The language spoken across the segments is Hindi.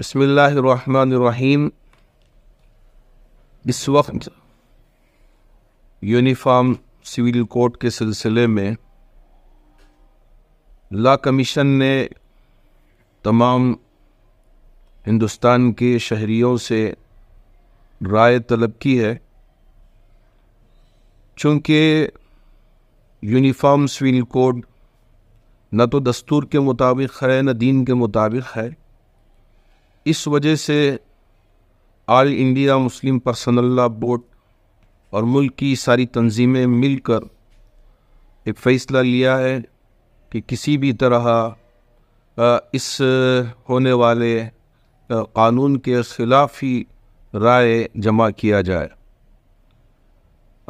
बसमीम इस वक्त यूनिफॉर्म सिविल कोड के सिलसिले में ला कमीशन ने तमाम हिंदुस्तान के शहरीों से राय तलब की है चूँकि यूनिफॉर्म सिविल कोड न तो दस्तूर के मुताबिक है न दीन के मुताबिक है इस वजह से all India Muslim personal board और मुल्क की सारी तंजीमें मिलकर एक फ़ैसला लिया है कि किसी भी तरह इस होने वाले कानून के ख़िलाफ़ ही राय जमा किया जाए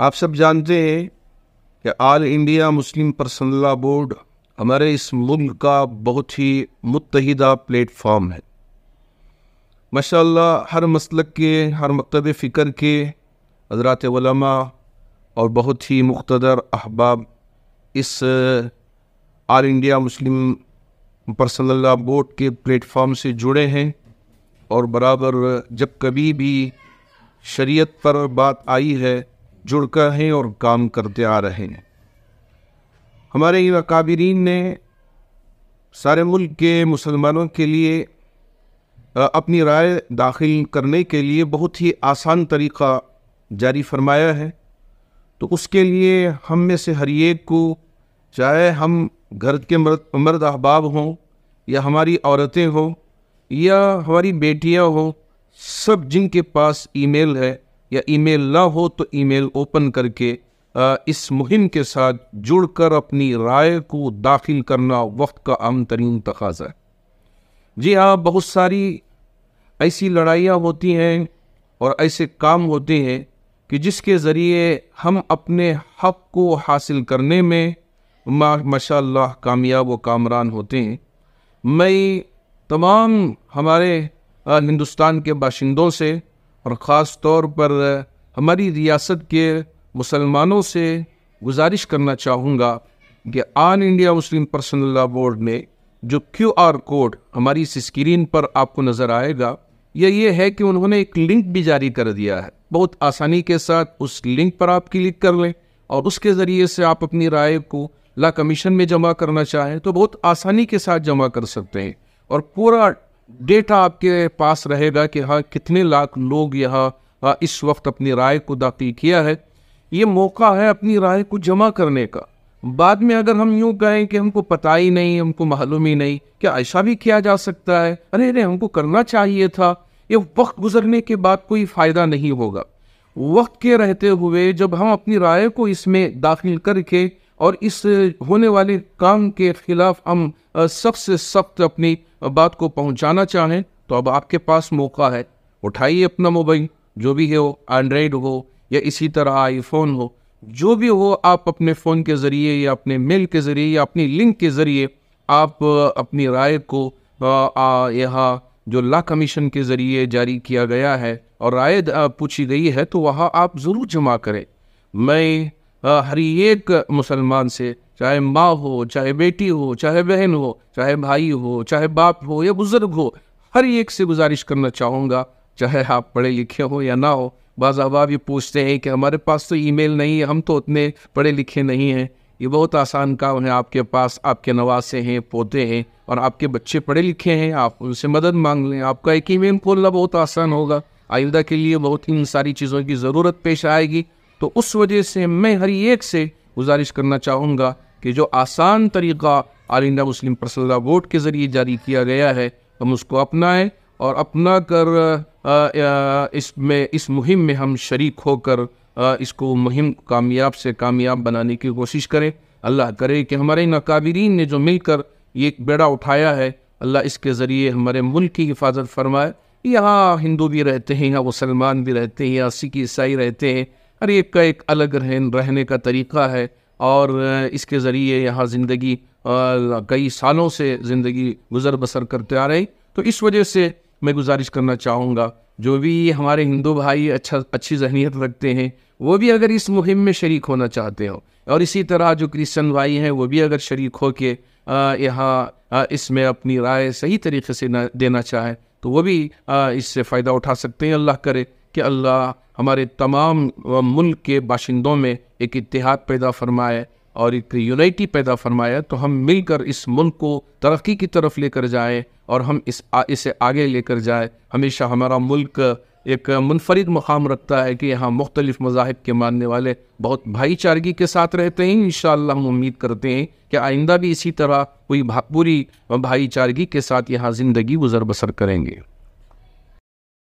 आप सब जानते हैं कि all India Muslim personal board हमारे इस मुल्क का बहुत ही मुतहदा प्लेटफॉर्म है माशा हर मसलक के हर मकतब फ़िक्र के हजरात वलमा और बहुत ही मुख्तर अहबाब इस all India Muslim personal board के प्लेटफॉर्म से जुड़े हैं और बराबर जब कभी भी शरीयत पर बात आई है जुड़ कर हैं और काम करते आ रहे हैं हमारे इन अकाबरीन ने सारे मुल्क के मुसलमानों के लिए अपनी राय दाखिल करने के लिए बहुत ही आसान तरीक़ा जारी फरमाया है तो उसके लिए हम में से हर एक को चाहे हम घर के मर्द मर्द अहबाब हों या हमारी औरतें हों या हमारी बेटियां हों सब जिनके पास ईमेल है या ईमेल ना हो तो ईमेल ओपन करके इस मुहिम के साथ जुड़कर अपनी राय को दाखिल करना वक्त का आम तरीन तकाजा है जी हाँ बहुत सारी ऐसी लड़ाइयाँ होती हैं और ऐसे काम होते हैं कि जिसके ज़रिए हम अपने हक को हासिल करने में माशा कामयाब व कामरान होते हैं मैं तमाम हमारे हिंदुस्तान के बाशिंदों से और ख़ास तौर पर हमारी रियासत के मुसलमानों से गुजारिश करना चाहूँगा कि all India Muslim personal law board ने जो क्यू आर कोड हमारी इस स्क्रीन पर आपको नज़र आएगा या ये है कि उन्होंने एक लिंक भी जारी कर दिया है बहुत आसानी के साथ उस लिंक पर आप क्लिक कर लें और उसके ज़रिए से आप अपनी राय को ला कमीशन में जमा करना चाहें तो बहुत आसानी के साथ जमा कर सकते हैं और पूरा डेटा आपके पास रहेगा कि हाँ कितने लाख लोग यहाँ हाँ, इस वक्त अपनी राय को दाखिल किया है ये मौका है अपनी राय को जमा करने का बाद में अगर हम यूँ कहें कि हमको पता ही नहीं हमको मालूम ही नहीं क्या ऐसा भी किया जा सकता है अरे अरे हमको करना चाहिए था ये वक्त गुजरने के बाद कोई फ़ायदा नहीं होगा वक्त के रहते हुए जब हम अपनी राय को इसमें दाखिल करके और इस होने वाले काम के खिलाफ हम सख्त से सख्त अपनी बात को पहुंचाना चाहें तो अब आपके पास मौका है उठाइए अपना मोबाइल जो भी है हो एंड्रॉयड हो या इसी तरह आईफोन हो जो भी हो आप अपने फ़ोन के ज़रिए या अपने मेल के ज़रिए या अपनी लिंक के ज़रिए आप अपनी राय को यहाँ जो ला कमीशन के ज़रिए जारी किया गया है और राय पूछी गई है तो वहाँ आप ज़रूर जमा करें मैं हर एक मुसलमान से चाहे माँ हो चाहे बेटी हो चाहे बहन हो चाहे भाई हो चाहे बाप हो या बुज़ुर्ग हो हर एक से गुजारिश करना चाहूँगा चाहे आप पढ़े लिखे हो या ना हो बाज़ अहबाब ये पूछते हैं कि हमारे पास तो ईमेल नहीं है हम तो उतने पढ़े लिखे नहीं हैं ये बहुत आसान काम है आपके पास आपके नवासे हैं पोते हैं और आपके बच्चे पढ़े लिखे हैं आप उनसे मदद मांग लें आपका एक ईमेल खोलना बहुत आसान होगा आयुदा के लिए बहुत ही इन सारी चीज़ों की ज़रूरत पेश आएगी तो उस वजह से मैं हर एक से गुजारिश करना चाहूँगा कि जो आसान तरीक़ा all India Muslim personal board के ज़रिए जारी किया गया है हम उसको अपनाएं और अपना कर इसमें इस मुहिम में हम शरीक होकर इसको मुहिम कामयाब से कामयाब बनाने की कोशिश करें अल्लाह करे कि हमारे नाकाबरीन ने जो मिलकर ये बेड़ा उठाया है अल्लाह इसके ज़रिए हमारे मुल्क की हिफाजत फरमाए यहाँ हिंदू भी रहते हैं यहाँ मुसलमान भी रहते हैं यहाँ सिख ईसाई रहते हैं हर एक का एक अलग रहन रहने का तरीका है और इसके ज़रिए यहाँ ज़िंदगी कई सालों से ज़िंदगी गुज़र बसर करते आ रही तो इस वजह से मैं गुजारिश करना चाहूँगा जो भी हमारे हिंदू भाई अच्छा अच्छी जहनीत रखते हैं वो भी अगर इस मुहिम में शरीक होना चाहते हो और इसी तरह जो क्रिश्चन भाई हैं वो भी अगर शरीक हो के यहाँ इसमें अपनी राय सही तरीके से ना देना चाहें तो वो भी इससे फ़ायदा उठा सकते हैं अल्लाह करे कि अल्लाह हमारे तमाम मुल्क के बाशिंदों में एक इतिहाद पैदा फरमाए और एक यूनिटी पैदा फरमाया तो हम मिलकर इस मुल्क को तरक्की की तरफ लेकर जाएं और हम इस आ, इसे आगे लेकर जाएं हमेशा हमारा मुल्क एक मुनफरद मुकाम रखता है कि यहाँ मुख्तलिफ़ मजाहब के मानने वाले बहुत भाईचारगी के साथ रहते हैं इन हम उम्मीद करते हैं कि आइंदा भी इसी तरह कोई पूरी भाईचारगी के साथ यहाँ ज़िंदगी गुजर बसर करेंगे